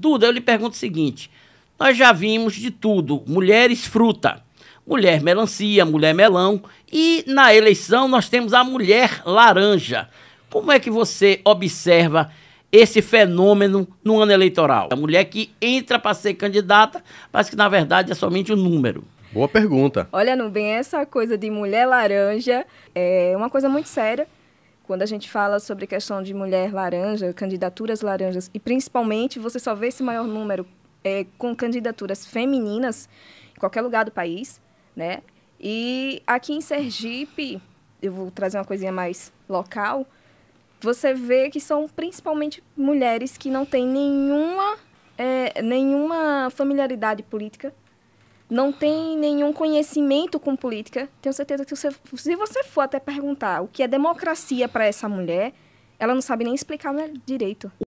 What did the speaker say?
Duda, eu lhe pergunto o seguinte: nós já vimos de tudo, mulheres fruta, mulher melancia, mulher melão, e na eleição nós temos a mulher laranja. Como é que você observa esse fenômeno no ano eleitoral? A mulher que entra para ser candidata, mas que na verdade é somente um número. Boa pergunta. Olha, Nubem, essa coisa de mulher laranja é uma coisa muito séria quando a gente fala sobre questão de mulher laranja, candidaturas laranjas, e principalmente você só vê esse maior número é, com candidaturas femininas em qualquer lugar do país, né? E aqui em Sergipe, eu vou trazer uma coisinha mais local, você vê que são principalmente mulheres que não têm nenhuma, é, nenhuma familiaridade política, não tem nenhum conhecimento com política. Tenho certeza que você, se você for até perguntar o que é democracia para essa mulher, ela não sabe nem explicar né, direito.